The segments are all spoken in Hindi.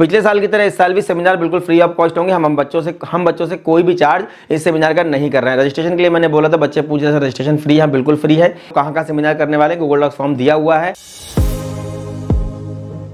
पिछले साल की तरह इस साल भी सेमिनार बिल्कुल फ्री ऑफ कॉस्ट होंगे हम हम बच्चों से हम बच्चों से कोई भी चार्ज इस सेमिनार का नहीं कर रहे हैं रजिस्ट्रेशन के लिए मैंने बोला था बच्चे पूछ रहे थे रजिस्ट्रेशन फ्री है बिल्कुल फ्री है कहाँ का सेमिनार करने वाले गूगल डॉक्स फॉर्म दिया हुआ है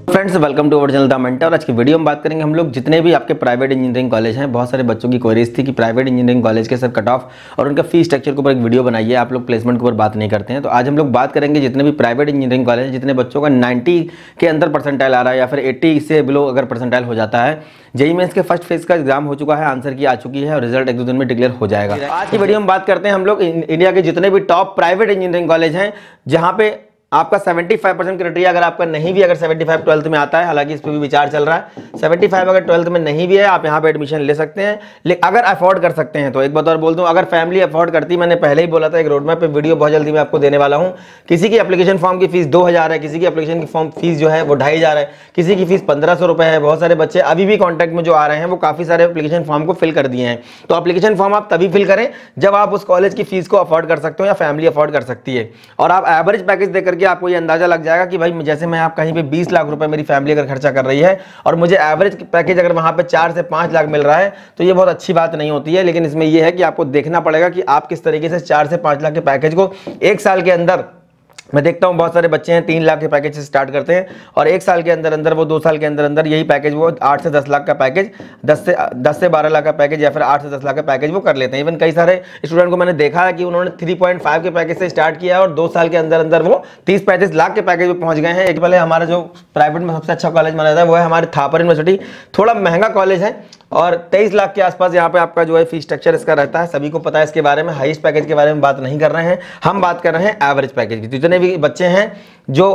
friends welcome to our channel the mentor और आज की वीडियो में बात करेंगे हम लोग जितने भी आपके प्राइवेट इंजीनियरिंग कॉलेज हैं बहुत सारे बच्चों की क्वेरीज थी कि प्राइवेट इंजीनियरिंग कॉलेज के सर कट ऑफ और उनका फी स्ट्रक्चर के ऊपर एक वीडियो बनाइए आप लोग प्लेसमेंट के ऊपर बात नहीं करते हैं तो आज हम लोग बात करेंगे जितने भी प्राइवेट इंजीनियरिंग कॉलेज हैं जितने बच्चों का नाइन्टी के अंदर परसेंटाइल आ रहा है या फिर एट्टी से बिलो अगर परसेंटाइल हो जाता है जेई मेन्स के फर्स्ट फेज का एग्जाम हो चुका है आंसर की आ चुकी है और रिजल्ट एक दो दिन में डिक्लेयर हो जाएगा आज की वीडियो में बात करते हैं हम लोग इंडिया के जितने भी टॉप प्राइवेट इंजीनियरिंग कॉलेज हैं जहाँ पे आपका 75 परसेंट क्राइटेरिया अगर आपका नहीं भी अगर 75 ट्वेल्थ में आता है हालांकि इस पर भी विचार चल रहा है 75 अगर ट्वेल्थ में नहीं भी है आप यहाँ पे एडमिशन ले सकते हैं लेकिन अगर अफोर्ड कर सकते हैं तो एक बात और बोल दूँ अगर फैमिली अफोर्ड करती मैंने पहले ही बोला था एक रोड मैप पर वीडियो बहुत जल्दी मैं आपको देने वाला हूँ किसी की अपलीकेशन फॉर्म की फीस दो है किसी की अपलीकेशन की फॉर्म फीस जो है वो ढाई है किसी की फीस पंद्रह है बहुत सारे बच्चे अभी भी कॉन्टैक्ट में जो आ रहे हैं वो काफ़ी सारे अपलीकेशन फॉर्म को फिल कर दिए हैं तो अपलीकेशन फॉर्म आप तभी फिल करें जब आप उस कॉलेज की फीस को अफोर्ड कर सकते हो या फैमिली अफोर्ड कर सकती है और आप एवरेज पैकेज देकर करके आपको ये अंदाजा लग जाएगा कि भाई जैसे मैं आप कहीं पे 20 लाख रुपए मेरी फैमिली अगर खर्चा कर रही है और मुझे एवरेज पैकेज अगर वहां पे चार से पांच लाख मिल रहा है तो ये बहुत अच्छी बात नहीं होती है लेकिन इसमें यह है कि आपको देखना पड़ेगा कि आप किस तरीके से चार से पांच लाख के पैकेज को एक साल के अंदर मैं देखता हूँ बहुत सारे बच्चे हैं तीन लाख के पैकेज से स्टार्ट करते हैं और एक साल के अंदर अंदर वो दो साल के अंदर अंदर यही पैकेज वो आठ से दस लाख का पैकेज दस से दस से बारह लाख का पैकेज या फिर आठ से दस लाख का पैकेज वो कर लेते हैं इवन कई सारे स्टूडेंट को मैंने देखा है कि उन्होंने थ्री पॉइंट फाइव के पैकेज से स्टार्ट किया और दो साल के अंदर अंदर वो तीस पैंतीस लाख के पैकेज में पहुँच गए हैं एक पहले हमारा जो प्राइवेट में सबसे अच्छा कॉलेज माना जाता है वो है हमारे थापर यूनिवर्सिटी थोड़ा महंगा कॉलेज है और 23 लाख के आसपास यहाँ पे आपका जो है फी स्ट्रक्चर इसका रहता है सभी को पता है इसके बारे में हाईएस्ट पैकेज के बारे में बात नहीं कर रहे हैं हम बात कर रहे हैं एवरेज पैकेज की जितने तो भी बच्चे हैं जो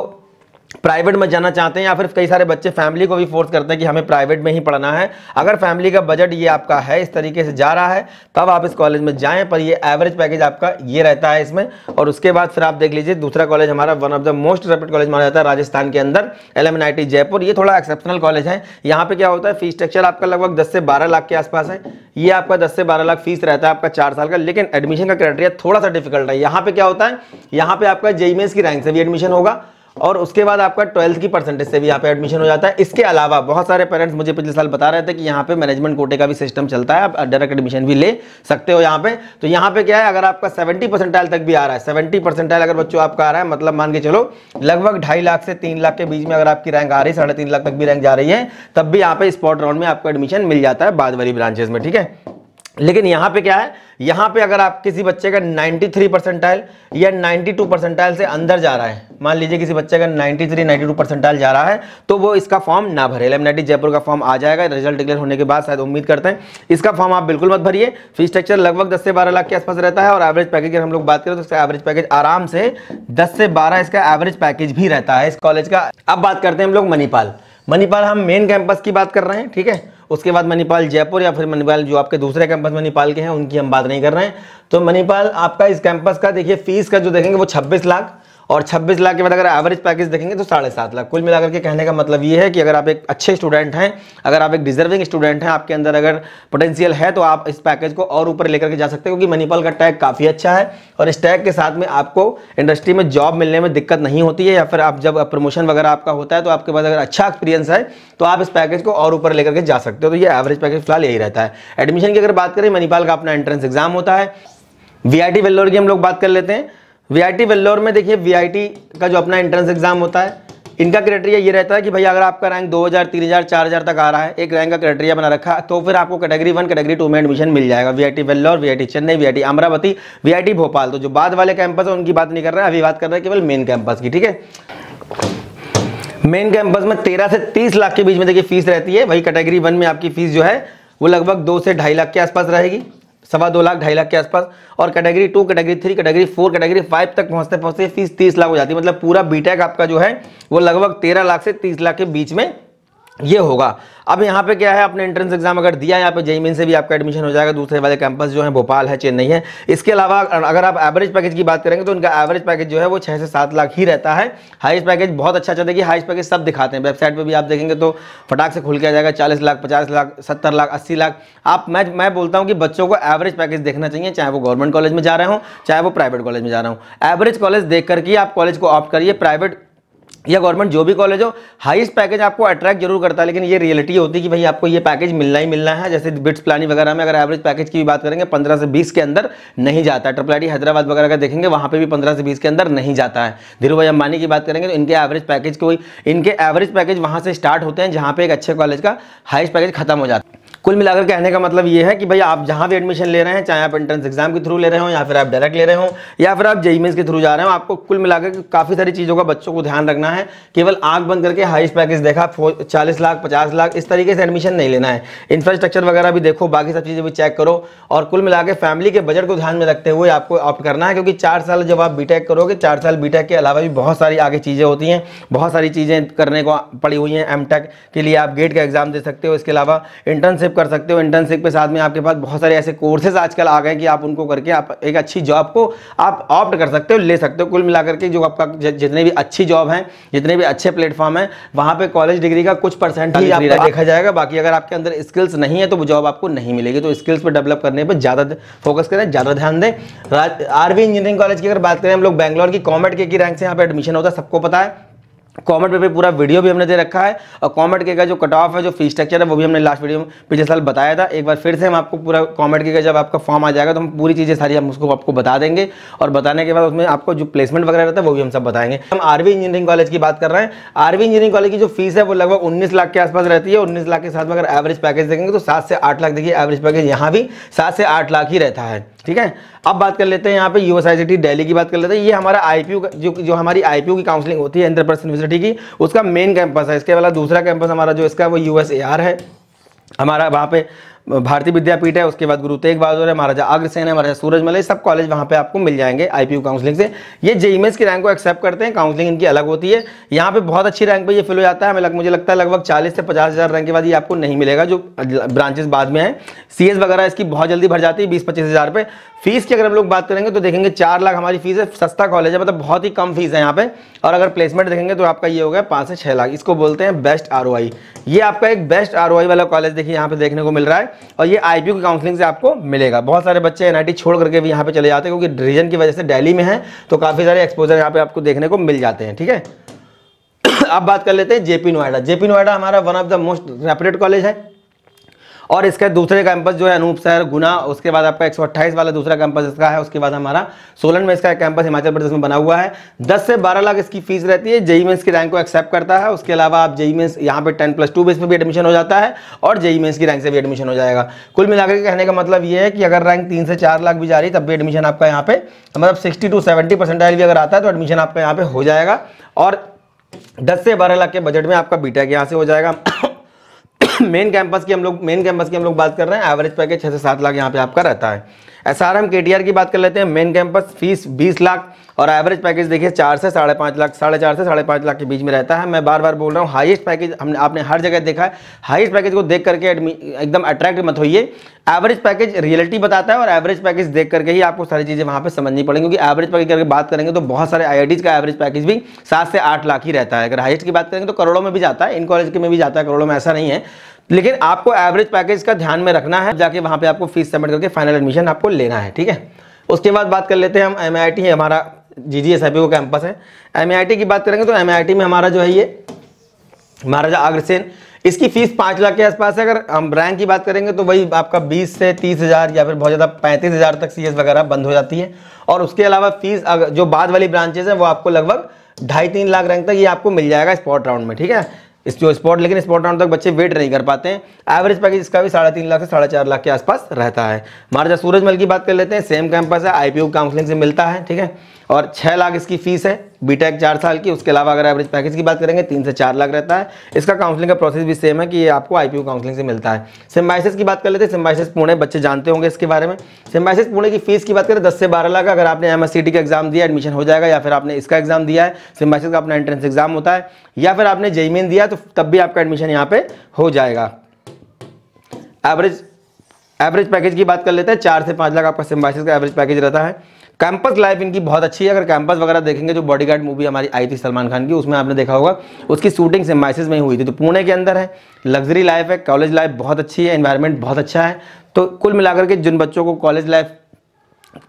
प्राइवेट में जाना चाहते हैं या फिर कई सारे बच्चे फैमिली को भी फोर्स करते हैं कि हमें प्राइवेट में ही पढ़ना है अगर फैमिली का बजट ये आपका है इस तरीके से जा रहा है तब आप इस कॉलेज में जाएं पर ये एवरेज पैकेज आपका ये रहता है इसमें और उसके बाद फिर आप देख लीजिए दूसरा कॉलेज हमारा one of the most reputed college माना जाता है राजस्थान के अंदर एल जयपुर ये थोड़ा एक्सेप्शनल कॉलेज है यहाँ पर क्या होता है फीस स्ट्रक्चर आपका लगभग दस से बारह लाख के आसपास है ये आपका दस से बारह लाख फीस रहता है आपका चार साल का लेकिन एडमिशन का क्राइटेरिया थोड़ा सा डिफिकल्ट है यहाँ पर क्या होता है यहाँ पर आपका जेईमेस की रैंक से भी एडमिशन होगा और उसके बाद आपका ट्वेल्थ की परसेंटेज से भी यहाँ पे एडमिशन हो जाता है इसके अलावा बहुत सारे पेरेंट्स मुझे पिछले साल बता रहे थे कि यहाँ पे मैनेजमेंट कोटे का भी सिस्टम चलता है आप डायरेक्ट एडमिशन भी ले सकते हो यहाँ पे तो यहाँ पे क्या है अगर आपका सेवेंटी परसेंटाइल तक भी आ रहा है सेवेंटी परसेंटाइल अगर बच्चों आपका आ रहा है मतलब मान के चलो लगभग ढाई लाख से तीन लाख के बीच में अगर आपकी रैंक आ रही है साढ़े तीन लाख तक भी रैंक जा रही है तब भी यहाँ पे स्पॉट राउंड में आपको एडमिशन मिल जाता है बाद वाली ब्रांचेज में ठीक है लेकिन यहाँ पे क्या है यहां पे अगर आप किसी बच्चे का 93 परसेंटाइल या 92 परसेंटाइल से अंदर जा रहा है मान लीजिए किसी बच्चे का 93 92 परसेंटाइल जा रहा है तो वो इसका फॉर्म ना भरे एलमनाइटी जयपुर का फॉर्म आ जाएगा रिजल्ट डिक्लेयर होने के बाद शायद उम्मीद करते हैं इसका फॉर्म आप बिल्कुल मत भरिए फीस स्ट्रक्चर लगभग दस से बारह लाख के आसपास रहता है और एवरेज पैकेज अगर हम लोग बात करें तो इसका एवरेज पैकेज आराम से दस से बारह इसका एवरेज पैकेज भी रहता है इस कॉलेज का अब बात करते हैं हम लोग मणिपाल मणिपाल हम मेन कैंपस की बात कर रहे हैं ठीक है उसके बाद मणिपाल जयपुर या फिर मणिपाल जो आपके दूसरे कैंपस मणिपाल के हैं उनकी हम बात नहीं कर रहे हैं तो मणिपाल आपका इस कैंपस का देखिए फीस का जो देखेंगे वो छब्बीस लाख और 26 लाख के बाद अगर एवरेज पैकेज देखेंगे तो साढ़े सात लाख कुल मिलाकर के कहने का मतलब ये है कि अगर आप एक अच्छे स्टूडेंट हैं अगर आप एक डिजर्विंग स्टूडेंट हैं आपके अंदर अगर पोटेंशियल है तो आप इस पैकेज को और ऊपर लेकर के जा सकते हैं क्योंकि मणिपाल का टैग काफ़ी अच्छा है और इस टैग के साथ में आपको इंडस्ट्री में जॉब मिलने में दिक्कत नहीं होती है या फिर आप जब प्रमोशन वगैरह आपका होता है तो आपके पास अगर अच्छा एक्सपीरियंस है तो आप इस पैकेज को और ऊपर लेकर के जा सकते हो तो ये एवरेज पैकेज फिलहाल यही रहता है एडमिशन की अगर बात करें मणिपाल का अपना एंट्रेंस एग्जाम होता है वी आई वेल्लोर की हम लोग बात कर लेते हैं वीआईटी वेल्लोर में देखिए वीआईटी का जो अपना एंट्रेंस एग्जाम होता है इनका क्राइटेरिया ये रहता है कि भाई अगर आपका रैंक 2000, 3000, 4000 तक आ रहा है एक रैंक का क्राइटेरिया बना रखा तो फिर आपको कैटेगरी वन कैटेगरी टू में एडमिशन मिल जाएगा VIT Vellore VIT Chennai VIT Amaravati VIT Bhopal तो जो बाद वाले कैंपस है उनकी बात नहीं कर रहे हैं अभी बात कर रहे हैं केवल मेन कैंपस की ठीक है मेन कैंपस में तेरह से तीस लाख के बीच में देखिए फीस रहती है वही कैटेगरी वन में आपकी फीस जो है वो लगभग दो से ढाई लाख के आसपास रहेगी सवा दो लाख ढाई लाख के आसपास और category two category three category four category five तक पहुंचते पहुंचते फीस तीस लाख हो जाती है मतलब पूरा बीटेक आपका जो है वो लगभग तेरह लाख से तीस लाख के बीच में ये होगा अब यहाँ पे क्या है आपने एंट्रेंस एग्जाम अगर दिया यहाँ पे जेईमिन से भी आपका एडमिशन हो जाएगा दूसरे वाले कैंपस जो है भोपाल है चेन्नई है इसके अलावा अगर आप एवरेज पैकेज की बात करेंगे तो उनका एवरेज पैकेज जो है वो छः से सात लाख ही रहता है हाईस्ट पैकेज बहुत अच्छा चलता कि हाईस्ट पैकेज सब दिखाते हैं वेबसाइट पर भी आप देखेंगे तो फटाक से खुल के आ जाएगा चालीस लाख पचास लाख सत्तर लाख अस्सी लाख आप मैं मैं बोलता हूँ कि बच्चों को एवरेज पैकेज देखना चाहिए चाहे वो गवर्नमेंट कॉलेज में जा रहे हो चाहे वो प्राइवेट कॉलेज में जा रहा हूँ एवरेज कॉलेज देख करके आप कॉलेज को ऑप्ट करिए प्राइवेट या गवर्नमेंट जो भी कॉलेज हो हाईएस्ट पैकेज आपको अट्रैक्ट जरूर करता है लेकिन ये रियलिटी होती है कि भाई आपको ये पैकेज मिलना ही मिलना है जैसे बिट्स प्लानिंग वगैरह में अगर एवरेज पैकेज की भी बात करेंगे पंद्रह से बीस के अंदर नहीं जाता है ट्रिपल आई हैदराबाद वगैरह का देखेंगे वहाँ पर भी पंद्रह से बीस के अंदर नहीं जाता है धीरू भाई अंबानी की बात करेंगे तो इनके एवरेज पैकेज कोई इनके एवरेज पैकेज वहाँ से स्टार्ट होते हैं जहाँ पर एक अच्छे कॉलेज का हाइस्ट पैकेज खत्म हो जाता है कुल मिलाकर कहने का मतलब ये है कि भाई आप जहाँ भी एडमिशन ले रहे हैं चाहे आप एंट्रेंस एग्जाम के थ्रू ले रहे हो या फिर आप डायरेक्ट ले रहे हो या फिर आप जेईमेंस e e के थ्रू जा रहे हो आपको कुल मिलाकर काफ़ी सारी चीज़ों का बच्चों को ध्यान रखना है केवल आग बंद करके हाइस्ट पैकेज देखा चालीस लाख पचास लाख इस तरीके से एडमिशन नहीं लेना है इंफ्रास्ट्रक्चर वगैरह भी देखो बाकी सब चीज़ें भी चेक करो और कुल मिला फैमिली के बजट को ध्यान में रखते हुए आपको ऑप्ट करना है क्योंकि चार साल जब आप बीटेक करोगे चार साल बीटेक के अलावा भी बहुत सारी आगे चीज़ें होती हैं बहुत सारी चीज़ें करने को पड़ी हुई हैं एमटेक के लिए आप गेट का एग्ज़ाम दे सकते हो इसके अलावा इंटर्नशिप इंटर्नशिप कर सकते हो इंटर्नशिप के साथ में आपके पास बहुत सारे ऐसे कोर्सेज आजकल आ गए कि आप उनको करके आप एक अच्छी जॉब को आप ऑप्ट कर सकते हो ले सकते हो कुल मिलाकर के जो आपका जितने भी अच्छी जॉब हैं जितने भी अच्छे प्लेटफॉर्म हैं वहाँ पर कॉलेज डिग्री का कुछ परसेंट ही आप देखा जाएगा बाकी अगर आपके अंदर स्किल्स नहीं है तो वो जॉब आपको नहीं मिलेगी तो स्किल्स पर डेवलप करने पर ज़्यादा फोकस करें ज़्यादा ध्यान दें आरवी इंजीनियरिंग कॉलेज की अगर बात करें हम लोग बैंगलोर की कॉमेट के की रैंक से यहाँ पर एडमिशन होता है सबको पता है कॉमेट पे भी पूरा वीडियो भी हमने दे रखा है और कॉमेंट के का जो कट ऑफ है जो फी स्ट्रक्चर है वो भी हमने लास्ट वीडियो में पिछले साल बताया था एक बार फिर से हम आपको पूरा कॉमेट के का जब आपका फॉर्म आ जाएगा तो हम पूरी चीज़ें सारी हम उसको आपको बता देंगे और बताने के बाद उसमें आपको जो प्लेसमेंट वगैरह रहता है वो भी हम सब बताएंगे हम आरवी इंजीनियरिंग कॉलेज की बात कर रहे हैं आरवी इंजीनियरिंग कॉलेज की जो फीस है वो लगभग उन्नीस लाख के आसपास रहती है उन्नीस लाख के साथ में अगर एवरेज पैकेज देखेंगे तो सात से आठ लाख देखिए एवरेज पैकेज यहाँ भी सात से आठ लाख ही रहता है ठीक है अब बात कर लेते हैं यहाँ पे यूएसआईसीटी दिल्ली की बात कर लेते हैं ये हमारा आईपीयू जो जो हमारी आईपीओ की काउंसलिंग होती है इंद्रप्रस्थ यूनिवर्सिटी की उसका मेन कैंपस है इसके अलावा दूसरा कैंपस हमारा जो इसका वो यूएसएआर है हमारा वहाँ पे भारतीय विद्यापीठ है उसके बाद गुरु तेग बहादुर है महाराजा अग्रसेन है महाराजा सूरजमल सब कॉलेज वहाँ पे आपको मिल जाएंगे आई काउंसलिंग से ये जेईमेस e e की रैंक को एक्सेप्ट करते हैं काउंसलिंग इनकी अलग होती है यहाँ पर बहुत अच्छी रैंक पर ये फिल हो जाता है हमें मुझे लगता है लगभग चालीस से पचास हज़ार रैंक के बाद ये आपको नहीं मिलेगा जो ब्रांचेस बाद में है सी वगैरह इसकी बहुत जल्दी भर जाती है बीस पच्चीस हज़ार फीस की अगर हम लोग बात करेंगे तो देखेंगे चार लाख हमारी फीस है सस्ता कॉलेज है मतलब बहुत ही कम फीस है यहाँ पे और अगर प्लेसमेंट देखेंगे तो आपका ये हो गया पाँच से छः लाख इसको बोलते हैं बेस्ट आर ये आपका एक बेस्ट आर वाला कॉलेज देखिए यहाँ पे देखने को मिल रहा है और ये आई की काउंसलिंग से आपको मिलेगा बहुत सारे बच्चे एन छोड़ करके भी यहाँ पे चले जाते हैं क्योंकि रीजन की वजह से डेली में है तो काफ़ी सारे एक्सपोजर यहाँ पर आपको देखने को मिल जाते हैं ठीक है अब बात कर लेते हैं जेपी नोएडा जेपी नोएडा हमारा one of the most reputed college है और इसका दूसरे कैंपस जो है अनूप सर गुना उसके बाद आपका एक वाला दूसरा कैंपस इसका है उसके बाद हमारा सोलन में इसका कैंपस हिमाचल प्रदेश में बना हुआ है दस से बारह लाख इसकी फीस रहती है जेई मेन्स की रैंक को एक्सेप्ट करता है उसके अलावा आप जेई मेन्स यहाँ पे टेन प्लस टू बेस पर भी एडमिशन हो जाता है और जेई मेन्स की रैंक से भी एडमिशन हो जाएगा कुल मिलाकर कहने का मतलब ये है कि अगर रैंक तीन से चार लाख भी जा रही तब भी एडमिशन आपका यहाँ पे मतलब सिक्सटी टू सेवेंटी परसेंटाइल भी अगर आता है तो एडमिशन आपका यहाँ पे हो जाएगा और दस से बारह लाख के बजट में आपका बीटेक यहाँ से हो जाएगा मेन कैंपस की हम लोग मेन कैंपस की हम लोग बात कर रहे हैं एवरेज पैकेज छः से सात लाख यहाँ पे आपका रहता है S R M K T R की बात कर लेते हैं मेन कैंपस फीस बीस लाख और एवरेज पैकेज देखिए चार से साढ़े पाँच लाख साढ़े चार से साढ़े पाँच लाख के बीच में रहता है मैं बार बार बोल रहा हूँ हाइस्ट पैकेज हमने आपने हर जगह देखा है हाइस्ट पैकेज को देख करके एकदम अट्रैक्ट मत होइए एवरेज पैकेज रियलिटी बताता है और एवरेज पैकेज देख करके ही आपको सारी चीज़ें वहाँ पर समझनी पड़ेंगी क्योंकि एवरेज पैकेज करके बात करेंगे तो बहुत सारे आई का एवरेज पैकेज भी सात से आठ लाख ही रहता है अगर हाइस्ट की बात करेंगे तो करोड़ों में भी जाता है इन कॉलेज के में भी जाता है करोड़ों में ऐसा नहीं है लेकिन आपको एवरेज पैकेज का ध्यान में रखना है जाके वहां पे आपको फीस सबमिट करके फाइनल एडमिशन आपको लेना है ठीक है उसके बाद बात कर लेते हैं हम एम आई हमारा जी जी एस आई का कैंपस है एम की बात करेंगे तो एम में हमारा जो है ये महाराजा अग्रसेन इसकी फीस पाँच लाख के आसपास है अगर हम रैंक की बात करेंगे तो वही आपका बीस से तीस हज़ार या फिर बहुत ज़्यादा पैंतीस हज़ार तक सीएस वगैरह बंद हो जाती है और उसके अलावा फीस जो बाद वाली ब्रांचेज हैं वो आपको लगभग ढाई तीन लाख रैंक तक ये आपको मिल जाएगा स्पॉट राउंड में ठीक है इस जो स्पॉट लेकिन स्पॉट राउंड तक बच्चे वेट नहीं कर पाते हैं एवरेज पैकेज इसका भी साढ़े तीन लाख से साढ़े चार लाख के आसपास रहता है महाराजा सूरजमल की बात कर लेते हैं सेम कैंपस है आईपीओ काउंसलिंग से मिलता है ठीक है और छः लाख इसकी फीस है बीटेक चार साल की उसके अलावा अगर एवरेज पैकेज की बात करेंगे तीन से चार लाख रहता है इसका काउंसलिंग का प्रोसेस भी सेम है कि ये आपको आईपीओ काउंसलिंग से मिलता है सिम्बाइसिस की बात कर लेते हैं सिम्बाइसिस पुणे बच्चे जानते होंगे इसके बारे में सिम्बाइसिस पुणे की फीस की बात करें दस से बारह लाख अगर आपने एम का एग्जाम दिया एडमिशन हो जाएगा या फिर आपने इसका एग्जाम दिया है सिम्बाइसिस का अपना एंट्रेंस एग्जाम होता है या फिर आपने जयमीन दिया तो तब भी आपका एडमिशन यहाँ पर हो जाएगा एवरेज एवरेज पैकेज की बात कर लेते हैं चार से पाँच लाख आपका सिम्बाइसिस का एवरेज पैकेज रहता है कैंपस लाइफ इनकी बहुत अच्छी है अगर कैंपस वगैरह देखेंगे जो बॉडीगार्ड मूवी हमारी आई थी सलमान खान की उसमें आपने देखा होगा उसकी शूटिंग से मैसेज में ही हुई थी तो पुणे के अंदर है लग्जरी लाइफ है कॉलेज लाइफ बहुत अच्छी है इन्वायरमेंट बहुत अच्छा है तो कुल मिलाकर के जिन बच्चों को कॉलेज लाइफ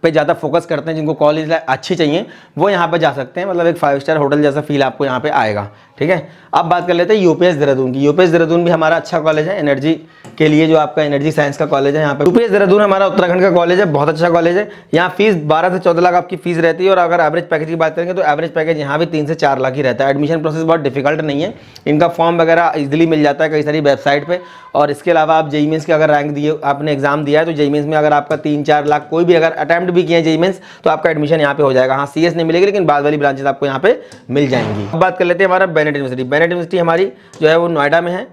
पे ज़्यादा फोकस करते हैं जिनको कॉलेज लाइफ अच्छी चाहिए वो यहाँ पर जा सकते हैं मतलब एक फाइव स्टार होटल जैसा फील आपको यहाँ पे आएगा ठीक है अब बात कर लेते हैं यूपीएस देहरादून की यूपीएस देहरादून भी हमारा अच्छा कॉलेज है एनर्जी के लिए जो आपका एनर्जी साइंस का कॉलेज है यहाँ पर यूपीएस देहरादून हमारा उत्तराखंड का कॉलेज है बहुत अच्छा कॉलेज है यहाँ फीस 12 से 14 लाख आपकी फीस रहती है और अगर एवरेज पैकेज की बात करेंगे तो एवरेज पैकेज यहाँ भी तीन से चार लाख ही रहता है एडमिशन प्रोसेस बहुत डिफिकल्ट नहीं है इनका फॉर्म वगैरह इजिली मिल जाता है कई सारी वेबसाइट पर और इसके अलावा आप जेईमेंस के अगर रैंक दिए आपने एग्जाम दिया है तो जेईमेंस में अगर आपका तीन चार लाख कोई भी अगर अटैम्प्ट भी किया है जेईमेंस तो आपका एडमिशन यहाँ पे हो जाएगा हाँ सी नहीं मिलेगी लेकिन बाद वाली ब्रांचेस आपको यहाँ पे मिल जाएंगी अब बात कर लेते हैं हमारा बैनेट यूनिवर्सिटी बैनेट यूनिवर्सिटी हमारी जो है वो नोएडा में है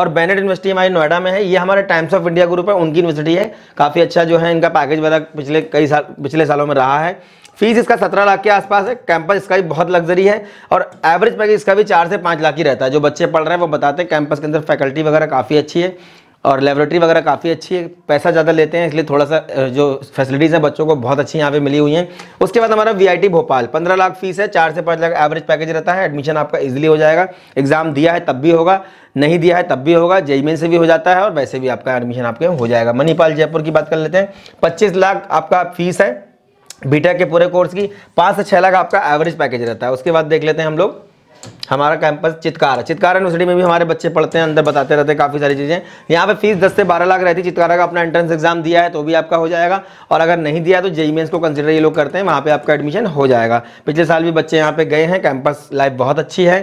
और बैनेट यूनिवर्सिटी हमारी नोएडा में है ये हमारे टाइम्स ऑफ इंडिया ग्रुप है उनकी यूनिवर्सिटी है काफ़ी अच्छा जो है इनका पैकेज वगैरह पिछले कई साल पिछले सालों में रहा है फीस इसका सत्रह लाख के आसपास है कैंपस इसका भी बहुत लग्जरी है और एवरेज पैकेज इसका भी चार से पाँच लाख ही रहता है जो बच्चे पढ़ रहे हैं वो बताते हैं कैंपस के अंदर फैकल्टी वगैरह काफ़ी अच्छी है और लेबोरेटरी वगैरह काफ़ी अच्छी है पैसा ज़्यादा लेते हैं इसलिए थोड़ा सा जो फैसिलिटीज़ हैं बच्चों को बहुत अच्छी यहाँ पे मिली हुई हैं उसके बाद हमारा वीआईटी भोपाल पंद्रह लाख फीस है चार से पाँच लाख एवरेज पैकेज रहता है एडमिशन आपका इजीली हो जाएगा एग्ज़ाम दिया है तब भी होगा नहीं दिया है तब भी होगा जेईमेन से भी हो जाता है और वैसे भी आपका एडमिशन आपके हो जाएगा मनीपाल जयपुर की बात कर लेते हैं पच्चीस लाख आपका फीस है बीटेक के पूरे कोर्स की पाँच से छः लाख आपका एवरेज पैकेज रहता है उसके बाद देख लेते हैं हम लोग हमारा कैंपस चित्कारा चित्कारा यूनिवर्सिटी में भी हमारे बच्चे पढ़ते हैं अंदर बताते रहते हैं काफ़ी सारी चीज़ें यहाँ पे फीस 10 से 12 लाख रहती है चित्कारा का अपना एंट्रेंस एग्जाम दिया है तो भी आपका हो जाएगा और अगर नहीं दिया तो जेई मेन्स e e को कंसिडर ये लोग करते हैं वहाँ पर आपका एडमिशन हो जाएगा पिछले साल भी बच्चे यहाँ पर गए हैं कैंपस लाइफ बहुत अच्छी है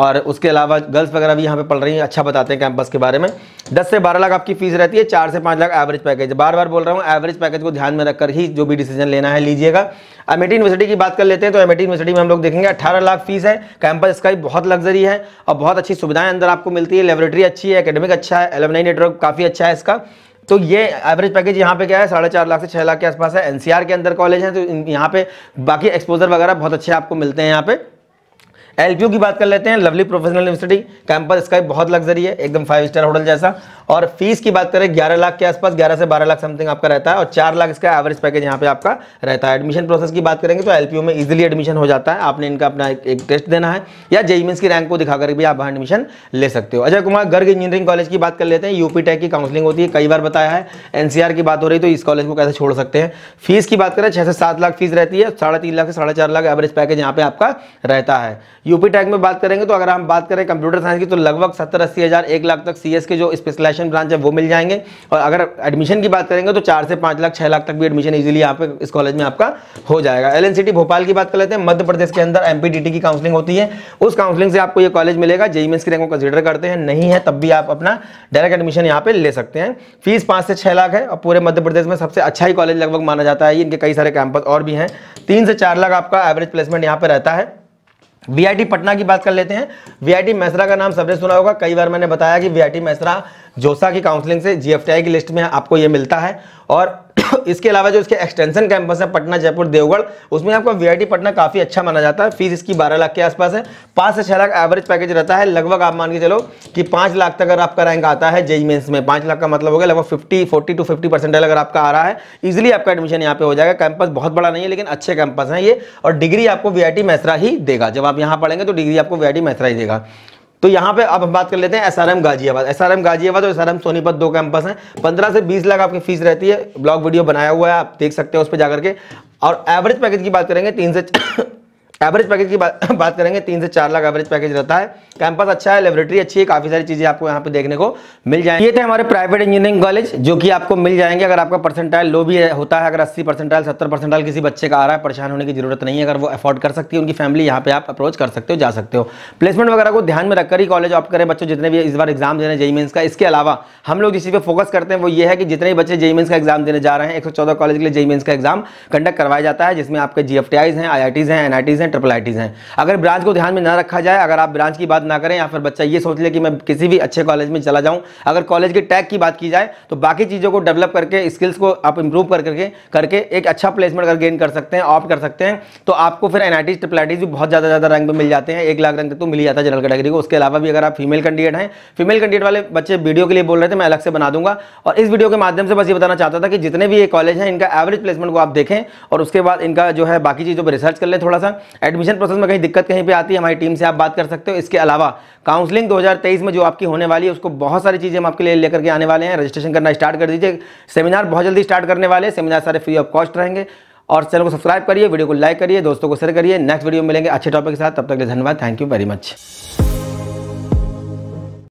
और उसके अलावा गर्ल्स वगैरह भी यहाँ पे पढ़ रही हैं अच्छा बताते हैं कैंपस के बारे में 10 से 12 लाख आपकी फीस रहती है चार से पाँच लाख एवरेज पैकेज बार बार बोल रहा हूँ एवरेज पैकेज को ध्यान में रखकर ही जो भी डिसीजन लेना है लीजिएगा अमेठी यूनिवर्सिटी की बात कर लेते हैं तो अमेठी यूनिवर्सिटी में हम लोग देखेंगे अठारह लाख फीस है कैंपस इसका बहुत लग्जरी है और बहुत अच्छी सुविधाएं अंदर आपको मिलती है लेबोरेटरी अच्छी है एकेडमिक अच्छा है एलमनाई नेटवर्क काफ़ी अच्छा है इसका तो ये एवरेज पैकेज यहाँ पे क्या है साढ़े चार लाख से छः लाख के आसपास है एनसीआर के अंदर कॉलेज हैं तो यहाँ पे बाकी एक्सपोजर वगैरह बहुत अच्छे आपको मिलते हैं यहाँ पे एलपीयू की बात कर लेते हैं लवली प्रोफेशनल यूनिवर्सिटी कैंपस इसका भी बहुत लग्जरी है एकदम फाइव स्टार होटल जैसा और फीस की बात करें ग्यारह लाख के आसपास ग्यारह से बारह लाख समथिंग आपका रहता है और चार लाख इसका एवरेज पैकेज यहाँ पे आपका रहता है एडमिशन प्रोसेस की बात करेंगे तो एलपीयू में इजिली एडमिशन हो जाता है आपने इनका अपना एक, टेस्ट देना है या जेईमीन्स की रैंक को दिखाकर भी आप वहाँ एडमिशन ले सकते हो अजय कुमार गर्ग इंजीनियरिंग कॉलेज की बात कर लेते हैं यूपी टेक की काउंसिलिंग होती है कई बार बताया है एनसीआर की बात हो रही तो इस कॉलेज को कैसे छोड़ सकते हैं फीस की बात करें छह से सात लाख फीस रहती है साढ़े तीन लाख से साढ़े चार लाख एवरेज पैकेज यहाँ पे आपका रहता है यूपी टैग में बात करेंगे तो अगर हम बात करें कंप्यूटर साइंस की तो लगभग सत्तर अस्सी हज़ार एक लाख तक सीएस के जो स्पेशलाइजेशन ब्रांच है वो मिल जाएंगे और अगर एडमिशन की बात करेंगे तो चार से पाँच लाख छः लाख तक भी एडमिशन ईजिली यहाँ इस कॉलेज में आपका हो जाएगा एल भोपाल की बात कर लेते हैं मध्य प्रदेश के अंदर एम की काउंसलिंग होती है उस काउंसलिंग से आपको ये कॉलेज मिलेगा जेईमेंस की रैंक को कंसिडर करते हैं नहीं है तब भी आप अपना डायरेक्ट एडमिशन यहाँ पे ले सकते हैं फीस पाँच से छः लाख है और पूरे मध्य प्रदेश में सबसे अच्छा ही कॉलेज लगभग माना जाता है इनके कई सारे कैंपस और भी हैं तीन से चार लाख आपका एवरेज प्लेसमेंट यहाँ पर रहता है वीआईटी पटना की बात कर लेते हैं वीआईटी मैसरा का नाम सबने सुना होगा कई बार मैंने बताया कि वीआईटी मैसरा जोसा की काउंसलिंग से जीएफटीआई की लिस्ट में आपको यह मिलता है और इसके अलावा जो इसके एक्सटेंशन कैंपस है पटना जयपुर देवगढ़ उसमें आपका वीआईटी पटना काफ़ी अच्छा माना जाता है फीस इसकी 12 लाख के आसपास है पाँच से छः लाख एवरेज पैकेज रहता है लगभग आप मान के चलो कि पाँच लाख तक अगर आपका रैंक आता है जेई मेन्स e e में पांच लाख का मतलब हो गया लगभग fifty forty to fifty percentage अगर आपका आ रहा है इजिली आपका एडमिशन यहाँ पे हो जाएगा कैंपस बहुत बड़ा नहीं है लेकिन अच्छे कैंपस हैं ये और डिग्री आपको वी आई ही देगा जब आप यहाँ पढ़ेंगे तो डिग्री आपको वी आई ही देगा तो यहाँ पे अब हम बात कर लेते हैं एसआरएम गाजियाबाद एसआरएम गाजियाबाद और एसआरएम सोनीपत दो कैंपस हैं पंद्रह से बीस लाख आपकी फीस रहती है ब्लॉग वीडियो बनाया हुआ है आप देख सकते हैं उस पर जाकर के और एवरेज पैकेज की बात करेंगे तीन से एवरेज पैकेज की बा, बात करेंगे तीन से चार लाख एवरेज पैकेज रहता है कैंपस अच्छा है लेबोरेटरी अच्छी है काफ़ी सारी चीज़ें आपको यहाँ पे देखने को मिल जाएंगे ये थे हमारे प्राइवेट इंजीनियरिंग कॉलेज जो कि आपको मिल जाएंगे अगर आपका परसेंटाइल लो भी होता है अगर अस्सी परसेंटाइल सत्तर परसेंटाइल किसी बच्चे का आ रहा है परेशान होने की जरूरत नहीं है अगर वो अफोर्ड कर सकती है उनकी फैमिली यहाँ पे आप अप्रोच कर सकते हो जा सकते हो प्लेसमेंट वगैरह को ध्यान में रखकर ही कॉलेज ऑफ करें बच्चों जितने भी इस बार एग्जाम देने जेई मेन्स का इसके अलावा हम लोग जिस पर फोकस करते हैं वो ये है कि जितने बच्चे जेई मेन्स का एग्जाम देने जा रहे हैं एक कॉलेज के लिए जेई मेन्स का एग्जाम कंडक्ट करवाया जाता है जिसमें आपके जी एफ हैं आई हैं एन हैं ट्रिपल आईटीज़ हैं अगर ब्रांच को ध्यान में ना रखा जाए अगर आप ब्रांच की बात ना करें या फिर बच्चा ये सोच ले कि मैं किसी भी अच्छे कॉलेज में चला जाऊं अगर कॉलेज के टैग की बात की जाए तो बाकी चीज़ों को डेवलप करके स्किल्स को आप इंप्रूव कर करके करके एक अच्छा प्लेसमेंट अगर गेन कर सकते हैं ऑफ कर सकते हैं तो आपको फिर एन आई ट्रिपल भी बहुत ज़्यादा ज़्यादा रैंक में मिल जाते हैं एक लाख रैंक तो मिल जाता है जनरल कैटेगरी को उसके अलावा भी अगर आप फीमेल कैंडिडेट हैं फीमेल कैंडिडेट वाले बच्चे वीडियो के लिए बोल रहे थे मैं अलग से बना दूंगा और इस वीडियो के माध्यम से बस ये बताना चाहता था कि जितने भी ये कॉलेज हैं इनका एवरेज प्लेसमेंट को आप देखें और उसके बाद इनका जो है बाकी चीज़ों पर रिसर्च कर लें थोड़ा सा एडमिशन प्रोसेस में कहीं दिक्कत कहीं पर आती है हमारी टीम से आप बात कर सकते हो इसके अलावा काउंसलिंग 2023 में जो आपकी होने वाली है उसको बहुत सारी चीज़ें हम आपके लिए लेकर के आने वाले हैं रजिस्ट्रेशन करना स्टार्ट कर दीजिए सेमिनार बहुत जल्दी स्टार्ट करने वाले सेमिनार सारे फ्री ऑफ कॉस्ट रहेंगे और चैनल को सब्सक्राइब करिए वीडियो को लाइक करिए दोस्तों को शेयर करिए नेक्स्ट वीडियो मिलेंगे अच्छे टॉपिक के साथ तब तक के धन्यवाद थैंक यू वेरी मच